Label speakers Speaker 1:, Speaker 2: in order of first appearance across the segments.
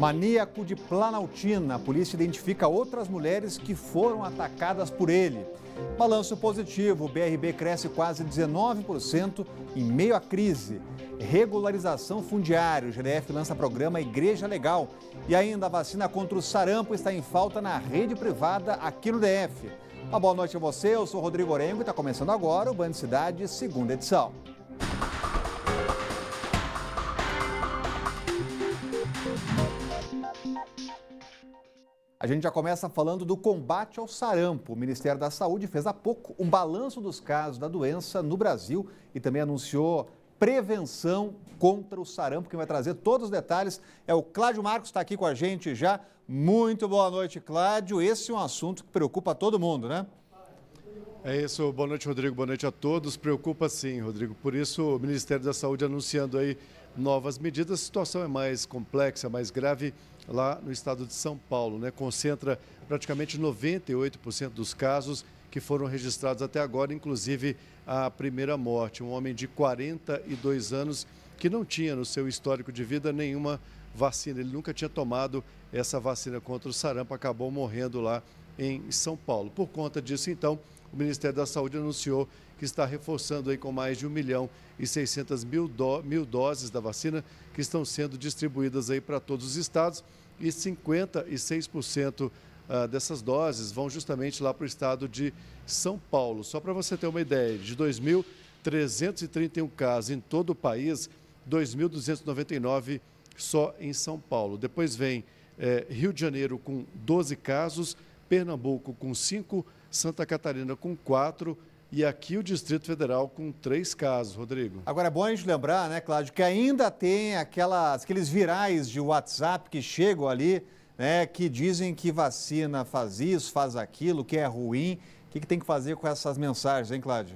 Speaker 1: Maníaco de Planaltina, a polícia identifica outras mulheres que foram atacadas por ele. Balanço positivo, o BRB cresce quase 19% em meio à crise. Regularização fundiária, o GDF lança programa Igreja Legal. E ainda a vacina contra o sarampo está em falta na rede privada aqui no DF. Uma boa noite a você, eu sou Rodrigo Orengo e está começando agora o Band Cidade, segunda edição. A gente já começa falando do combate ao sarampo. O Ministério da Saúde fez há pouco um balanço dos casos da doença no Brasil e também anunciou prevenção contra o sarampo. Quem vai trazer todos os detalhes é o Cláudio Marcos, está aqui com a gente já. Muito boa noite, Cláudio. Esse é um assunto que preocupa
Speaker 2: todo mundo, né? É isso. Boa noite, Rodrigo. Boa noite a todos. Preocupa sim, Rodrigo. Por isso, o Ministério da Saúde anunciando aí novas medidas. A situação é mais complexa, mais grave lá no estado de São Paulo, né? Concentra praticamente 98% dos casos que foram registrados até agora, inclusive a primeira morte, um homem de 42 anos que não tinha no seu histórico de vida nenhuma vacina, ele nunca tinha tomado essa vacina contra o sarampo, acabou morrendo lá em São Paulo. Por conta disso, então, o Ministério da Saúde anunciou que está reforçando aí com mais de 1 milhão e 600 mil, do, mil doses da vacina que estão sendo distribuídas aí para todos os estados e 56% ah, dessas doses vão justamente lá para o estado de São Paulo. Só para você ter uma ideia, de 2.331 casos em todo o país, 2.299 só em São Paulo. Depois vem eh, Rio de Janeiro com 12 casos, Pernambuco com 5, Santa Catarina com 4, e aqui o Distrito Federal com três casos, Rodrigo. Agora é bom a gente lembrar, né, Cláudio, que ainda tem aquelas, aqueles virais de
Speaker 1: WhatsApp que chegam ali, né, que dizem que vacina faz isso, faz aquilo,
Speaker 2: que é ruim. O que, que tem que fazer com essas mensagens, hein, Cláudio?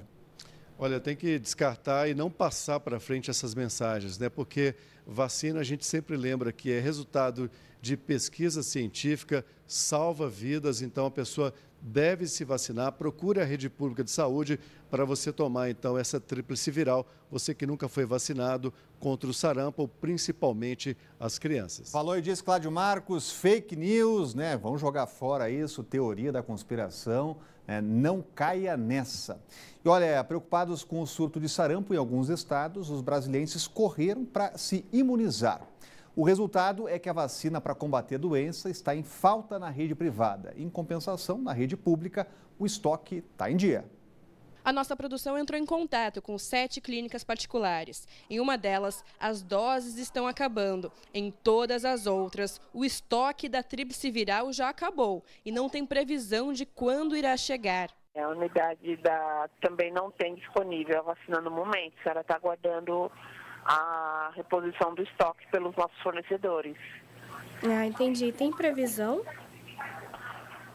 Speaker 2: Olha, tem que descartar e não passar para frente essas mensagens, né? Porque vacina a gente sempre lembra que é resultado de pesquisa científica, salva vidas, então a pessoa deve se vacinar, procure a rede pública de saúde para você tomar então essa tríplice viral, você que nunca foi vacinado contra o sarampo, principalmente as crianças.
Speaker 1: Falou e disse Cláudio Marcos, fake news, né? Vamos jogar fora isso, teoria da conspiração, né? não caia nessa. E olha, preocupados com o surto de sarampo em alguns estados, os brasileiros correram para se imunizar. O resultado é que a vacina para combater a doença está em falta na rede privada. Em compensação, na rede pública, o estoque está em dia.
Speaker 3: A nossa produção entrou em contato com sete clínicas particulares. Em uma delas, as doses estão acabando. Em todas as outras, o estoque da tríplice viral já acabou e não tem previsão de quando irá chegar.
Speaker 4: É, a unidade da... também não tem disponível a vacina no momento. A senhora está aguardando a reposição do estoque pelos nossos fornecedores.
Speaker 3: Ah, entendi. Tem previsão?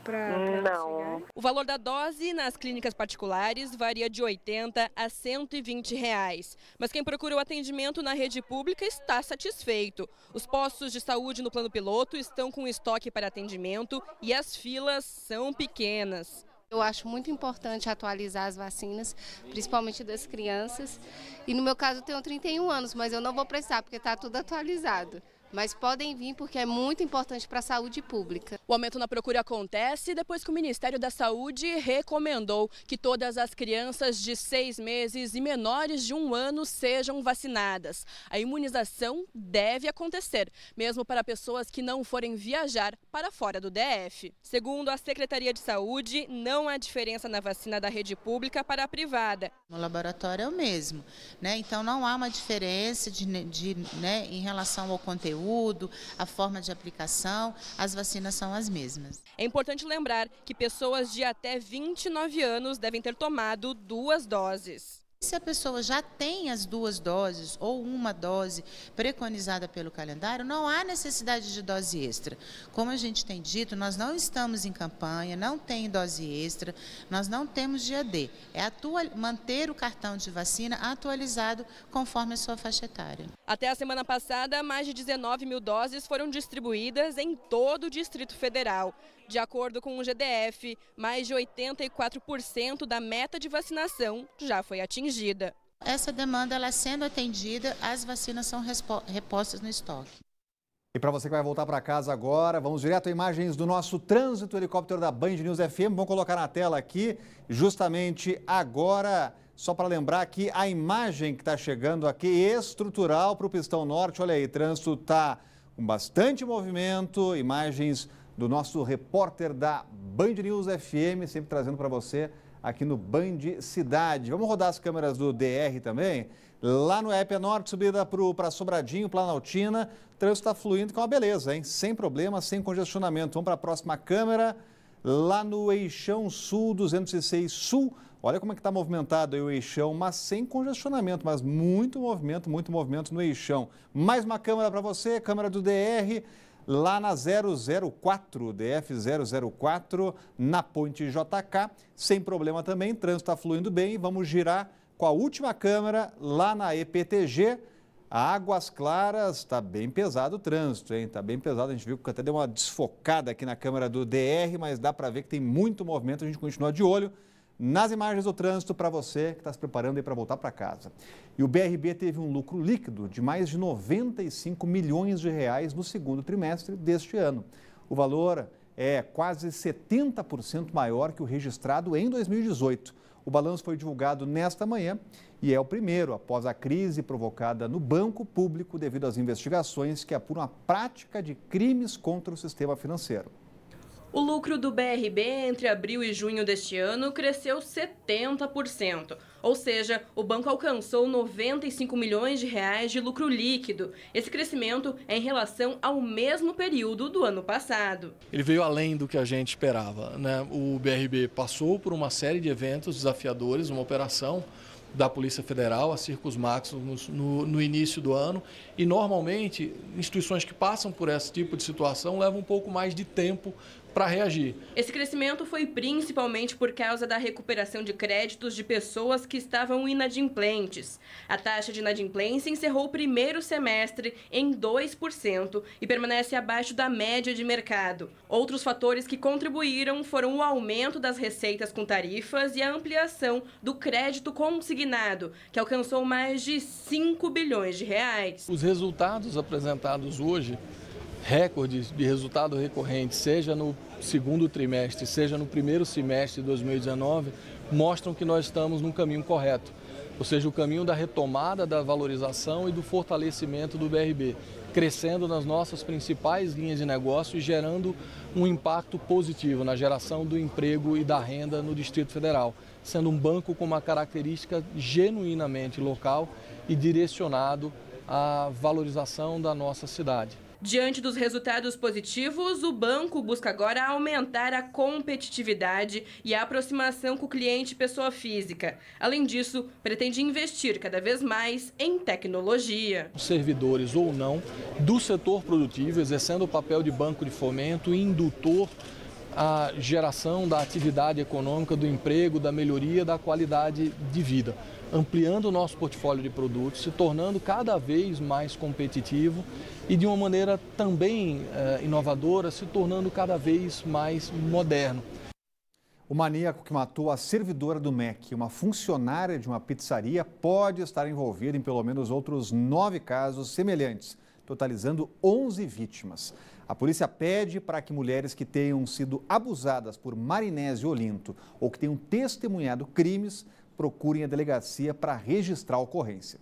Speaker 3: Pra, pra Não. Chegar? O valor da dose nas clínicas particulares varia de 80 a 120 reais. Mas quem procura o atendimento na rede pública está satisfeito. Os postos de saúde no plano piloto estão com estoque para atendimento e as filas são pequenas. Eu acho muito importante atualizar as vacinas, principalmente das crianças. E no meu caso eu tenho 31 anos, mas eu não vou precisar porque está tudo atualizado mas podem vir porque é muito importante para a saúde pública. O aumento na procura acontece depois que o Ministério da Saúde recomendou que todas as crianças de seis meses e menores de um ano sejam vacinadas. A imunização deve acontecer, mesmo para pessoas que não forem viajar para fora do DF. Segundo a Secretaria de Saúde, não há diferença na vacina da rede pública para a privada.
Speaker 5: No laboratório é o mesmo, né? Então não há uma diferença de, de né, em relação ao conteúdo conteúdo, a forma de aplicação, as vacinas são as mesmas.
Speaker 3: É importante lembrar que pessoas de até 29 anos devem ter tomado duas doses. Se a pessoa já
Speaker 5: tem as duas doses ou uma dose preconizada pelo calendário, não há necessidade de dose extra. Como a gente tem dito, nós não estamos em campanha, não tem dose extra, nós não temos dia D. É manter o cartão de vacina atualizado conforme a sua faixa etária.
Speaker 3: Até a semana passada, mais de 19 mil doses foram distribuídas em todo o Distrito Federal. De acordo com o GDF, mais de 84% da meta de vacinação já foi atingida atingida. Essa demanda
Speaker 5: ela é sendo atendida, as vacinas são repostas no estoque.
Speaker 1: E para você que vai voltar para casa agora, vamos direto a imagens do nosso trânsito helicóptero da Band News FM. Vamos colocar na tela aqui, justamente agora, só para lembrar que a imagem que está chegando aqui estrutural para o Pistão Norte. Olha aí, trânsito está com bastante movimento, imagens do nosso repórter da Band News FM, sempre trazendo para você aqui no Band Cidade. Vamos rodar as câmeras do DR também. Lá no Épia Norte, subida para Sobradinho, Planaltina. O trânsito está fluindo, que é uma beleza, hein? Sem problema, sem congestionamento. Vamos para a próxima câmera. Lá no Eixão Sul, 206 Sul. Olha como é que está movimentado aí o Eixão, mas sem congestionamento, mas muito movimento, muito movimento no Eixão. Mais uma câmera para você, câmera do DR lá na 004, DF 004, na Ponte JK. Sem problema também, trânsito está fluindo bem. Vamos girar com a última câmera lá na EPTG. Águas Claras, está bem pesado o trânsito, hein? Está bem pesado. A gente viu que até deu uma desfocada aqui na câmera do DR, mas dá para ver que tem muito movimento, a gente continua de olho nas imagens do trânsito para você que está se preparando para voltar para casa. E o BRB teve um lucro líquido de mais de 95 milhões de reais no segundo trimestre deste ano. O valor é quase 70% maior que o registrado em 2018. O balanço foi divulgado nesta manhã e é o primeiro após a crise provocada no banco público devido às investigações que apuram a prática de crimes contra o sistema financeiro.
Speaker 3: O lucro do BRB entre abril e junho deste ano cresceu 70%, ou seja, o banco alcançou 95 milhões de reais de lucro líquido. Esse crescimento é em relação ao mesmo período do ano passado.
Speaker 6: Ele veio além do que a gente esperava. Né? O BRB passou por uma série de eventos desafiadores, uma operação da Polícia Federal, a Circos Max, no, no, início do ano. E, normalmente, instituições que passam por esse tipo de situação levam um pouco mais de tempo para reagir.
Speaker 3: Esse crescimento foi principalmente por causa da recuperação de créditos de pessoas que estavam inadimplentes. A taxa de inadimplência encerrou o primeiro semestre em 2% e permanece abaixo da média de mercado. Outros fatores que contribuíram foram o aumento das receitas com tarifas e a ampliação do crédito consignado, que alcançou mais de 5 bilhões de reais.
Speaker 6: Os resultados apresentados hoje recordes de resultado recorrente, seja no segundo trimestre, seja no primeiro semestre de 2019, mostram que nós estamos no caminho correto. Ou seja, o caminho da retomada da valorização e do fortalecimento do BRB, crescendo nas nossas principais linhas de negócio e gerando um impacto positivo na geração do emprego e da renda no Distrito Federal, sendo um banco com uma característica genuinamente local e direcionado à valorização da nossa cidade. Diante
Speaker 3: dos resultados positivos, o banco busca agora aumentar a competitividade e a aproximação com o cliente pessoa física. Além disso, pretende investir cada vez mais em tecnologia.
Speaker 6: Servidores ou não do setor produtivo, exercendo o papel de banco de fomento indutor à geração da atividade econômica, do emprego, da melhoria da qualidade de vida ampliando o nosso portfólio de produtos, se tornando cada vez mais competitivo e de uma maneira também eh, inovadora, se tornando cada vez mais moderno.
Speaker 1: O maníaco que matou a servidora do MEC, uma funcionária de uma pizzaria, pode estar envolvido em pelo menos outros nove casos semelhantes, totalizando 11 vítimas. A polícia pede para que mulheres que tenham sido abusadas por Marinésio Olinto ou que tenham testemunhado crimes procurem a delegacia para registrar a ocorrência.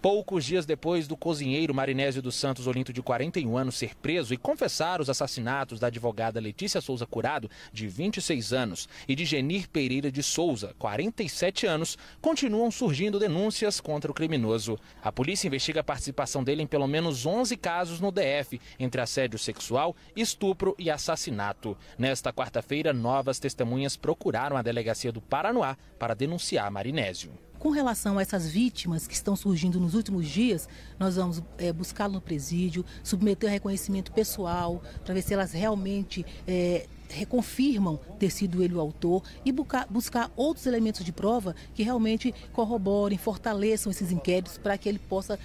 Speaker 7: Poucos dias depois do cozinheiro Marinésio dos Santos Olinto, de 41 anos, ser preso e confessar os assassinatos da advogada Letícia Souza Curado, de 26 anos, e de Genir Pereira de Souza, 47 anos, continuam surgindo denúncias contra o criminoso. A polícia investiga a participação dele em pelo menos 11 casos no DF, entre assédio sexual, estupro e assassinato. Nesta quarta-feira, novas testemunhas procuraram a delegacia do Paranoá para denunciar Marinésio
Speaker 4: com relação a essas vítimas que estão surgindo nos últimos dias, nós vamos é, buscá-lo no presídio, submeter o reconhecimento pessoal, para ver se elas realmente é, reconfirmam ter sido ele o autor e buscar outros elementos de prova que realmente corroborem, fortaleçam esses inquéritos para que ele possa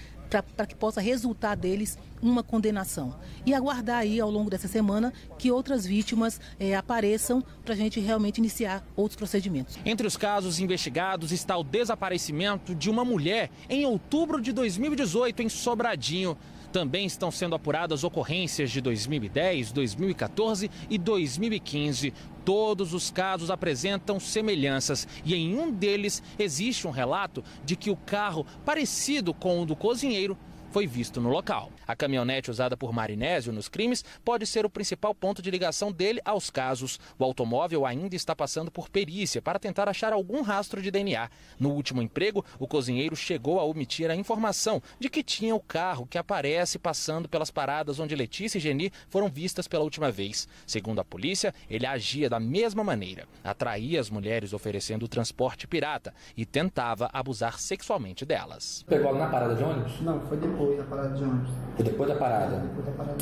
Speaker 4: para que possa resultar deles uma condenação. E aguardar aí ao longo dessa semana que outras vítimas eh, apareçam para a gente realmente iniciar outros procedimentos.
Speaker 7: Entre os casos investigados está o desaparecimento de uma mulher em outubro de 2018 em Sobradinho. Também estão sendo apuradas ocorrências de 2010, 2014 e 2015. Todos os casos apresentam semelhanças e em um deles existe um relato de que o carro parecido com o do cozinheiro foi visto no local. A caminhonete usada por Marinésio nos crimes pode ser o principal ponto de ligação dele aos casos. O automóvel ainda está passando por perícia para tentar achar algum rastro de DNA. No último emprego, o cozinheiro chegou a omitir a informação de que tinha o carro que aparece passando pelas paradas onde Letícia e Geni foram vistas pela última vez. Segundo a polícia, ele agia da mesma maneira. Atraía as mulheres oferecendo transporte pirata e tentava abusar sexualmente delas. Pegou na parada de ônibus? Não, foi depois da parada de ônibus. Foi depois da parada. depois da parada.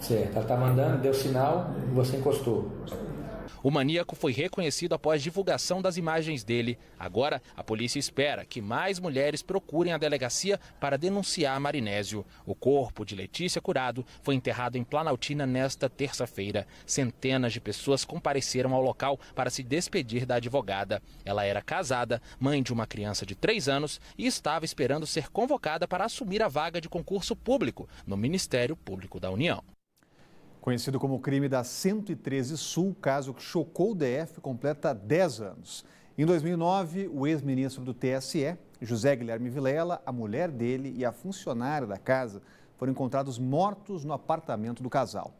Speaker 7: Certo, ela tá mandando, deu sinal, você encostou. O maníaco foi reconhecido após divulgação das imagens dele. Agora, a polícia espera que mais mulheres procurem a delegacia para denunciar Marinésio. O corpo de Letícia Curado foi enterrado em Planaltina nesta terça-feira. Centenas de pessoas compareceram ao local para se despedir da advogada. Ela era casada, mãe de uma criança de 3 anos e estava esperando ser convocada para assumir a vaga de concurso público no Ministério Público
Speaker 1: da União. Conhecido como o crime da 113 Sul, caso que chocou o DF, completa 10 anos. Em 2009, o ex-ministro do TSE, José Guilherme Vilela, a mulher dele e a funcionária da casa foram encontrados mortos no apartamento do casal.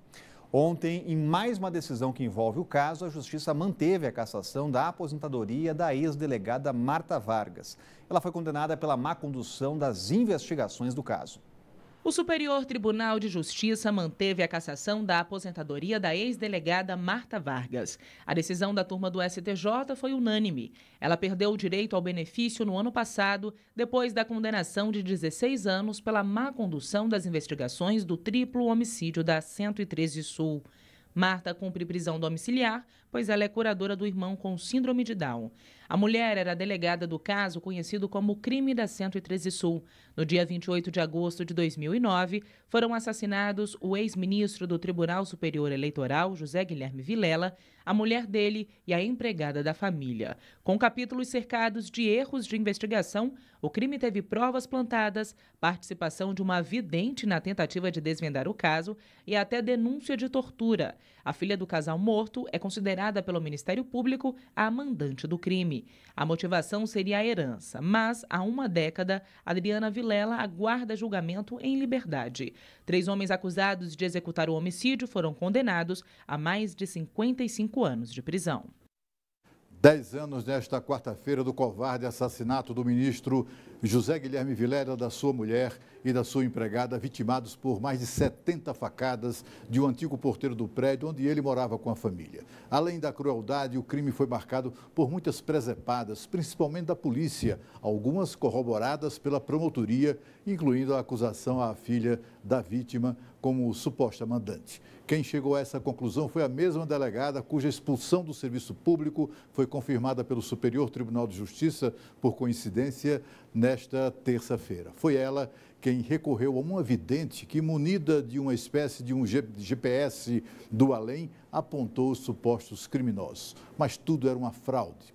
Speaker 1: Ontem, em mais uma decisão que envolve o caso, a Justiça manteve a cassação da aposentadoria da ex-delegada Marta Vargas. Ela foi condenada pela má condução das investigações do caso.
Speaker 5: O Superior Tribunal de Justiça manteve a cassação da aposentadoria da ex-delegada Marta Vargas. A decisão da turma do STJ foi unânime. Ela perdeu o direito ao benefício no ano passado, depois da condenação de 16 anos pela má condução das investigações do triplo homicídio da 113 Sul. Marta cumpre prisão domiciliar, pois ela é curadora do irmão com síndrome de Down. A mulher era delegada do caso conhecido como Crime da 113 Sul. No dia 28 de agosto de 2009, foram assassinados o ex-ministro do Tribunal Superior Eleitoral, José Guilherme Vilela, a mulher dele e a empregada da família. Com capítulos cercados de erros de investigação, o crime teve provas plantadas, participação de uma vidente na tentativa de desvendar o caso e até denúncia de tortura. A filha do casal morto é considerada pelo Ministério Público a mandante do crime. A motivação seria a herança, mas há uma década, Adriana Vilela aguarda julgamento em liberdade. Três homens acusados de executar o homicídio foram condenados a mais de 55 anos de prisão.
Speaker 8: Dez anos nesta quarta-feira do covarde assassinato do ministro José Guilherme Vilera, da sua mulher e da sua empregada, vitimados por mais de 70 facadas de um antigo porteiro do prédio onde ele morava com a família. Além da crueldade, o crime foi marcado por muitas presepadas, principalmente da polícia, algumas corroboradas pela promotoria, incluindo a acusação à filha da vítima como suposta mandante. Quem chegou a essa conclusão foi a mesma delegada cuja expulsão do serviço público foi confirmada pelo Superior Tribunal de Justiça por coincidência nesta terça-feira. Foi ela quem recorreu a uma vidente que, munida de uma espécie de um GPS do além, apontou os supostos criminosos. Mas tudo era uma fraude.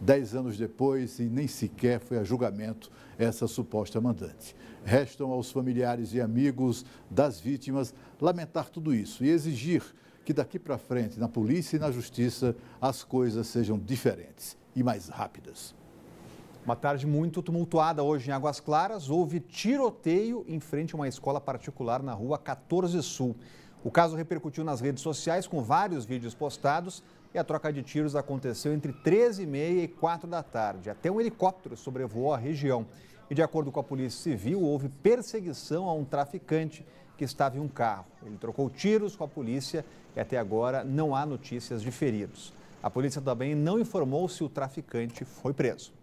Speaker 8: Dez anos depois, e nem sequer foi a julgamento essa suposta mandante. Restam aos familiares e amigos das vítimas lamentar tudo isso e exigir que daqui para frente, na polícia e na justiça, as coisas sejam diferentes e mais rápidas. Uma tarde muito tumultuada
Speaker 1: hoje em Águas Claras. Houve tiroteio em frente a uma escola particular na rua 14 Sul. O caso repercutiu nas redes sociais com vários vídeos postados e a troca de tiros aconteceu entre 13h30 e 4 da tarde. Até um helicóptero sobrevoou a região. E de acordo com a Polícia Civil, houve perseguição a um traficante que estava em um carro. Ele trocou tiros com a polícia e até agora não há notícias de feridos. A polícia também não informou se o traficante foi preso.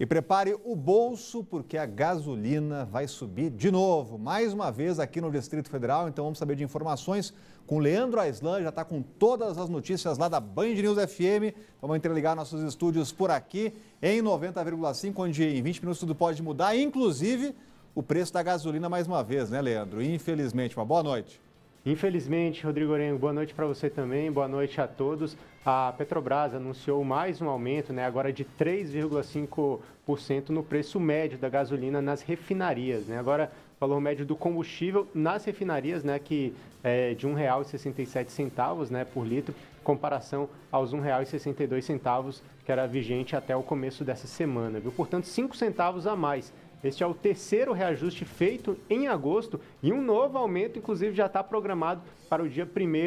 Speaker 1: E prepare o bolso, porque a gasolina vai subir de novo, mais uma vez aqui no Distrito Federal. Então vamos saber de informações com Leandro Aislan, já está com todas as notícias lá da Band News FM. Vamos interligar nossos estúdios por aqui em 90,5, onde em 20 minutos tudo pode mudar, inclusive o preço da gasolina mais uma vez, né, Leandro? Infelizmente. Uma boa noite.
Speaker 9: Infelizmente, Rodrigo Orengo, boa noite para você também, boa noite a todos. A Petrobras anunciou mais um aumento, né, agora de 3,5% no preço médio da gasolina nas refinarias. Né? Agora, valor médio do combustível nas refinarias, né, que é de R$ 1,67 né, por litro, em comparação aos R$ 1,62 que era vigente até o começo dessa semana. Viu? Portanto, 5 centavos a mais este é o terceiro reajuste feito em agosto e um novo aumento, inclusive, já está programado para o dia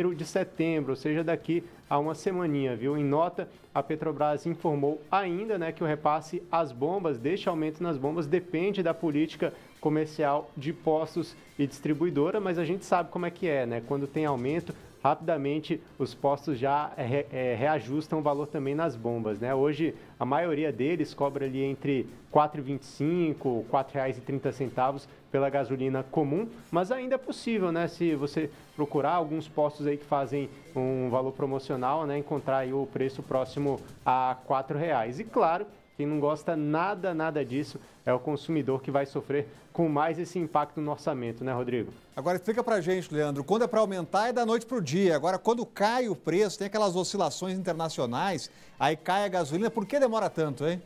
Speaker 9: 1 de setembro, ou seja, daqui a uma semaninha, viu? Em nota, a Petrobras informou ainda né, que o repasse às bombas, deste aumento nas bombas, depende da política comercial de postos e distribuidora, mas a gente sabe como é que é, né? Quando tem aumento, rapidamente os postos já eh, re, é, reajustam o valor também nas bombas. Né? Hoje, a maioria deles cobra ali entre R$ 4,25, R$ 4,30 pela gasolina comum, mas ainda é possível, né? Se você procurar alguns postos aí que fazem um valor promocional, né? Encontrar o preço próximo a R$ 4,00. E claro, quem não gosta nada, nada disso é o
Speaker 1: consumidor que vai sofrer com mais esse impacto no orçamento, né, Rodrigo? Agora explica pra gente, Leandro, quando é para aumentar é da noite pro dia. Agora, quando cai o preço, tem aquelas oscilações internacionais, aí cai a gasolina, por que demora tanto, hein?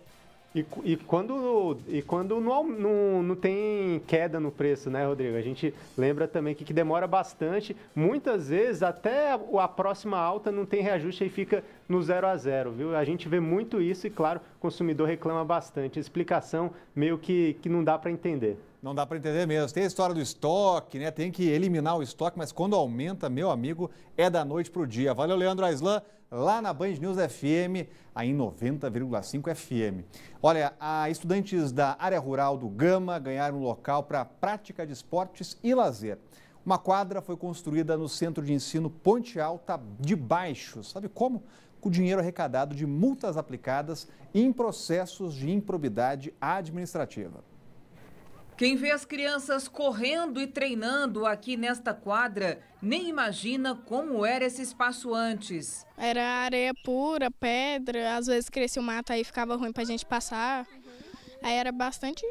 Speaker 1: E, e quando, e quando
Speaker 9: não, não, não tem queda no preço, né, Rodrigo? A gente lembra também que, que demora bastante. Muitas vezes, até a próxima alta não tem reajuste e fica no zero a zero, viu? A gente vê muito isso e, claro, o consumidor reclama bastante. Explicação meio que,
Speaker 1: que não dá para entender. Não dá para entender mesmo. Tem a história do estoque, né? Tem que eliminar o estoque, mas quando aumenta, meu amigo, é da noite para o dia. Valeu, Leandro Aislan lá na Band News FM, aí em 90,5 FM. Olha, a estudantes da área rural do Gama ganharam um local para prática de esportes e lazer. Uma quadra foi construída no Centro de Ensino Ponte Alta de Baixo. Sabe como? Com dinheiro arrecadado de multas aplicadas em processos de improbidade administrativa.
Speaker 4: Quem vê as crianças correndo e treinando aqui nesta quadra nem imagina como era esse espaço antes.
Speaker 3: Era areia pura, pedra, às vezes crescia o mato e ficava ruim para a gente passar. Aí era bastante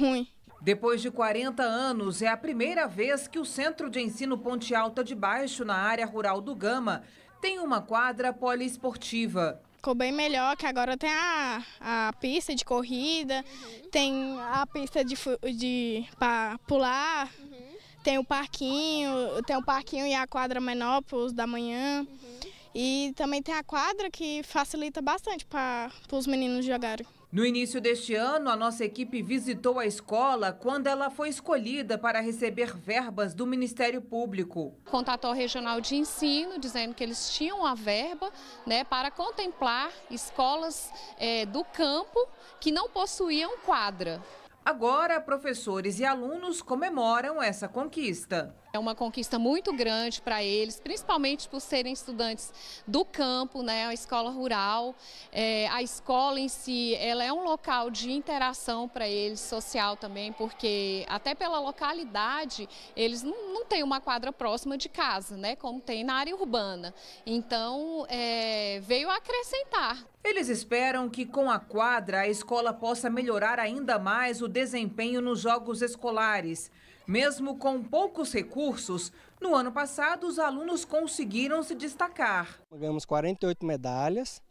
Speaker 3: ruim. Depois
Speaker 4: de 40 anos, é a primeira vez que o Centro de Ensino Ponte Alta de Baixo, na área rural do Gama, tem uma quadra poliesportiva.
Speaker 3: Ficou bem melhor, que agora tem a, a pista de corrida, uhum. tem a pista de, de para pular, uhum. tem o parquinho, tem o parquinho e a quadra menor para os da manhã. Uhum. E também tem a quadra que facilita bastante para os meninos jogarem.
Speaker 4: No início deste ano, a nossa equipe visitou a escola quando ela foi escolhida para receber verbas do Ministério Público.
Speaker 3: Contatou a Regional de Ensino, dizendo que eles tinham a verba né, para contemplar escolas é, do campo que não possuíam quadra.
Speaker 4: Agora, professores e alunos comemoram essa conquista.
Speaker 3: É uma conquista muito grande para eles, principalmente por serem estudantes do campo, né, a escola rural. É, a escola em si, ela é um local de interação para eles, social também, porque até pela localidade, eles não, não têm uma quadra próxima de casa, né, como tem na área urbana. Então, é, veio acrescentar.
Speaker 4: Eles esperam que com a quadra a escola possa melhorar ainda mais o desempenho nos jogos escolares. Mesmo com poucos recursos, no ano passado os alunos conseguiram se destacar.
Speaker 6: Ganhamos 48 medalhas,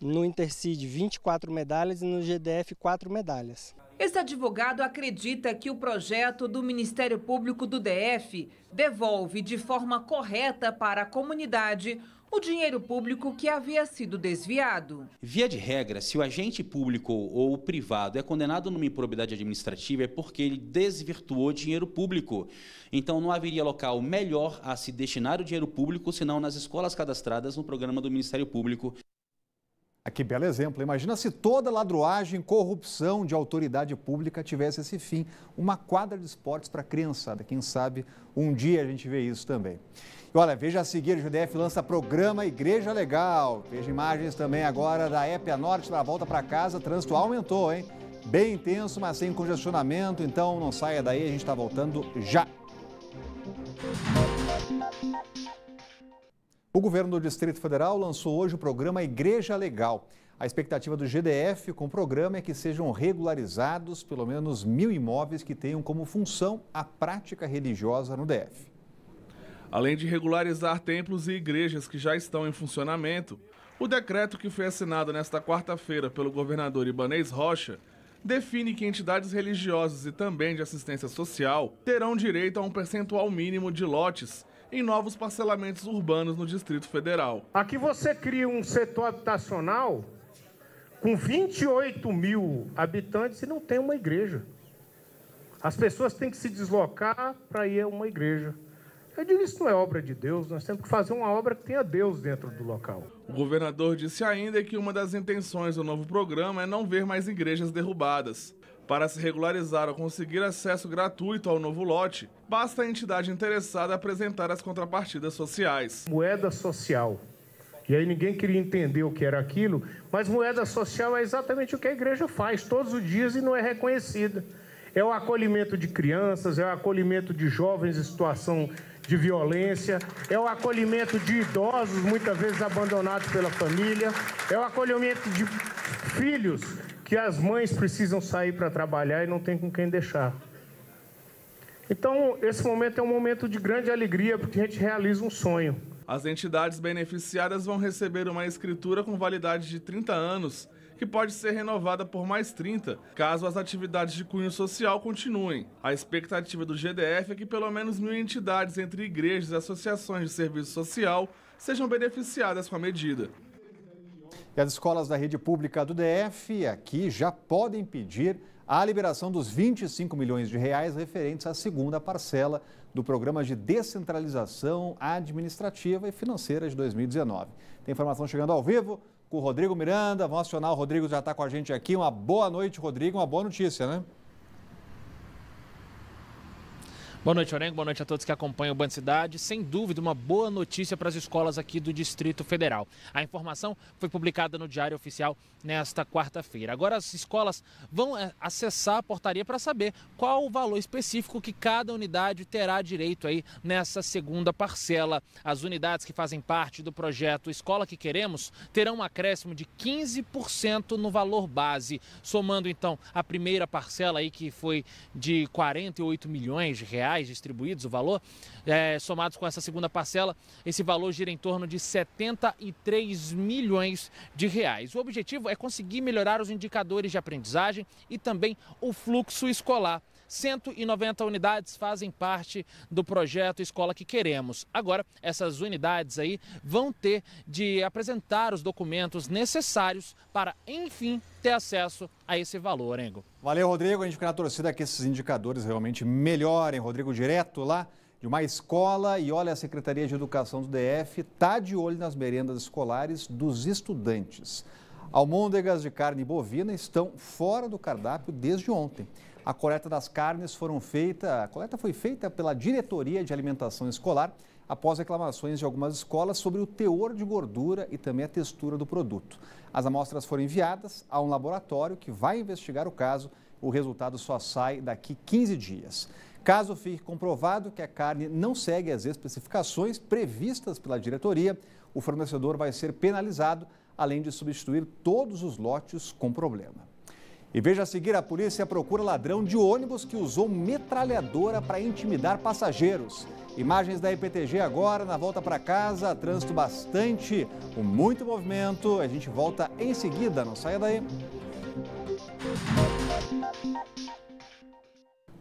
Speaker 6: no Intercid 24 medalhas e no GDF 4 medalhas.
Speaker 4: Esse advogado acredita que o projeto do Ministério Público do DF devolve de forma correta para a comunidade o dinheiro público que havia sido desviado.
Speaker 7: Via de regra, se o agente público ou privado é condenado numa improbidade administrativa é porque ele desvirtuou dinheiro público. Então não haveria local melhor a se destinar o dinheiro público senão nas escolas cadastradas no programa do Ministério Público.
Speaker 1: Ah, que belo exemplo. Imagina se toda ladruagem, corrupção de autoridade pública tivesse esse fim. Uma quadra de esportes para criançada. Quem sabe um dia a gente vê isso também. E olha, veja a seguir, o GDF lança programa Igreja Legal. Veja imagens também agora da Épia Norte, da volta para casa, trânsito aumentou, hein? Bem intenso, mas sem congestionamento, então não saia daí, a gente está voltando já. O governo do Distrito Federal lançou hoje o programa Igreja Legal. A expectativa do GDF com o programa é que sejam regularizados pelo menos mil imóveis que tenham como função a prática religiosa no DF.
Speaker 10: Além de regularizar templos e igrejas que já estão em funcionamento, o decreto que foi assinado nesta quarta-feira pelo governador Ibanez Rocha define que entidades religiosas e também de assistência social terão direito a um percentual mínimo de lotes em novos parcelamentos urbanos no Distrito Federal.
Speaker 11: Aqui você cria um setor habitacional com 28 mil habitantes e não tem uma igreja. As pessoas têm que se deslocar para ir a uma igreja. Eu digo, isso não é obra de Deus, nós temos que fazer uma obra que tenha Deus dentro do local.
Speaker 10: O governador disse ainda que uma das intenções do novo programa é não ver mais igrejas derrubadas. Para se regularizar ou conseguir acesso gratuito ao novo lote, basta a entidade interessada apresentar as contrapartidas sociais.
Speaker 11: Moeda social. E aí ninguém queria entender o que era aquilo, mas moeda social é exatamente o que a igreja faz todos os dias e não é reconhecida. É o acolhimento de crianças, é o acolhimento de jovens em situação de violência, é o acolhimento de idosos, muitas vezes abandonados pela família, é o acolhimento de filhos que as mães precisam sair para trabalhar e não tem com quem deixar. Então, esse momento é um momento de grande alegria,
Speaker 10: porque a gente realiza um sonho. As entidades beneficiadas vão receber uma escritura com validade de 30 anos, que pode ser renovada por mais 30, caso as atividades de cunho social continuem. A expectativa do GDF é que pelo menos mil entidades, entre igrejas e associações de serviço social, sejam beneficiadas com a medida
Speaker 1: que as escolas da rede pública do DF aqui já podem pedir a liberação dos 25 milhões de reais referentes à segunda parcela do Programa de Descentralização Administrativa e Financeira de 2019. Tem informação chegando ao vivo com o Rodrigo Miranda. Vamos acionar o Rodrigo, já está com a gente aqui. Uma boa noite, Rodrigo. Uma boa notícia, né?
Speaker 7: Boa noite, Orengo. Boa noite a todos que acompanham o Band Cidade. Sem dúvida, uma boa notícia para as escolas aqui do Distrito Federal. A informação foi publicada no Diário Oficial nesta quarta-feira. Agora as escolas vão eh, acessar a portaria para saber qual o valor específico que cada unidade terá direito aí nessa segunda parcela. As unidades que fazem parte do projeto Escola que Queremos terão um acréscimo de 15% no valor base, somando então a primeira parcela aí que foi de 48 milhões de reais reais distribuídos, o valor, é, somados com essa segunda parcela, esse valor gira em torno de 73 milhões de reais. O objetivo é conseguir melhorar os indicadores de aprendizagem e também o fluxo escolar. 190 unidades fazem parte do projeto Escola que Queremos. Agora, essas unidades aí vão ter de apresentar os documentos necessários para, enfim, ter acesso a esse valor, Engo.
Speaker 1: Valeu, Rodrigo. A gente fica na torcida que esses indicadores realmente melhorem. Rodrigo, direto lá de uma escola e olha, a Secretaria de Educação do DF está de olho nas merendas escolares dos estudantes. Almôndegas de carne bovina estão fora do cardápio desde ontem. A coleta das carnes foram feita, a coleta foi feita pela Diretoria de Alimentação Escolar após reclamações de algumas escolas sobre o teor de gordura e também a textura do produto. As amostras foram enviadas a um laboratório que vai investigar o caso. O resultado só sai daqui 15 dias. Caso fique comprovado que a carne não segue as especificações previstas pela diretoria, o fornecedor vai ser penalizado, além de substituir todos os lotes com problema. E veja a seguir, a polícia procura ladrão de ônibus que usou metralhadora para intimidar passageiros. Imagens da IPTG agora, na volta para casa, trânsito bastante, com muito movimento. A gente volta em seguida, não saia daí.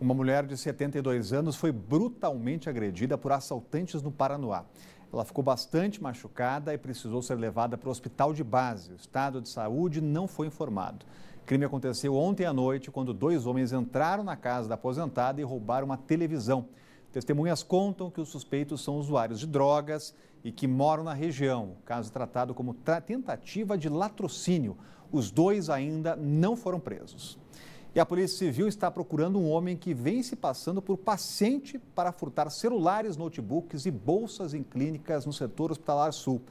Speaker 1: Uma mulher de 72 anos foi brutalmente agredida por assaltantes no Paranoá. Ela ficou bastante machucada e precisou ser levada para o hospital de base. O estado de saúde não foi informado crime aconteceu ontem à noite, quando dois homens entraram na casa da aposentada e roubaram uma televisão. Testemunhas contam que os suspeitos são usuários de drogas e que moram na região. O caso é tratado como tentativa de latrocínio. Os dois ainda não foram presos. E a Polícia Civil está procurando um homem que vem se passando por paciente para furtar celulares, notebooks e bolsas em clínicas no setor hospitalar sul.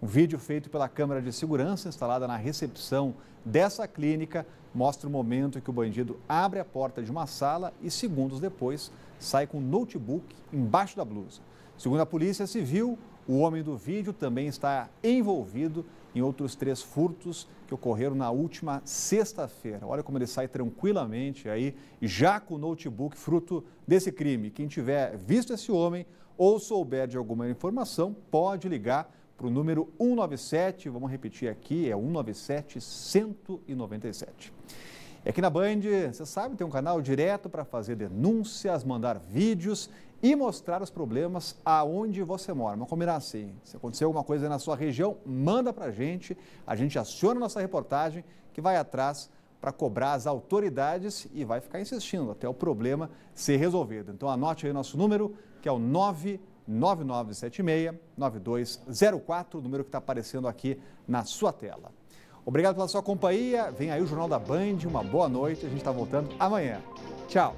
Speaker 1: Um vídeo feito pela câmera de segurança instalada na recepção dessa clínica mostra o momento em que o bandido abre a porta de uma sala e, segundos depois, sai com um notebook embaixo da blusa. Segundo a Polícia Civil, o homem do vídeo também está envolvido em outros três furtos que ocorreram na última sexta-feira. Olha como ele sai tranquilamente aí, já com o notebook fruto desse crime. Quem tiver visto esse homem ou souber de alguma informação, pode ligar para o número 197. Vamos repetir aqui, é 197 197. E aqui é na Band, você sabe, tem um canal direto para fazer denúncias, mandar vídeos e mostrar os problemas aonde você mora. Vamos combinar assim. Se acontecer alguma coisa na sua região, manda para a gente. A gente aciona nossa reportagem que vai atrás para cobrar as autoridades e vai ficar insistindo até o problema ser resolvido. Então anote aí nosso número, que é o 9 9976-9204, número que está aparecendo aqui na sua tela. Obrigado pela sua companhia. Vem aí o Jornal da Band. Uma boa noite. A gente está voltando amanhã. Tchau.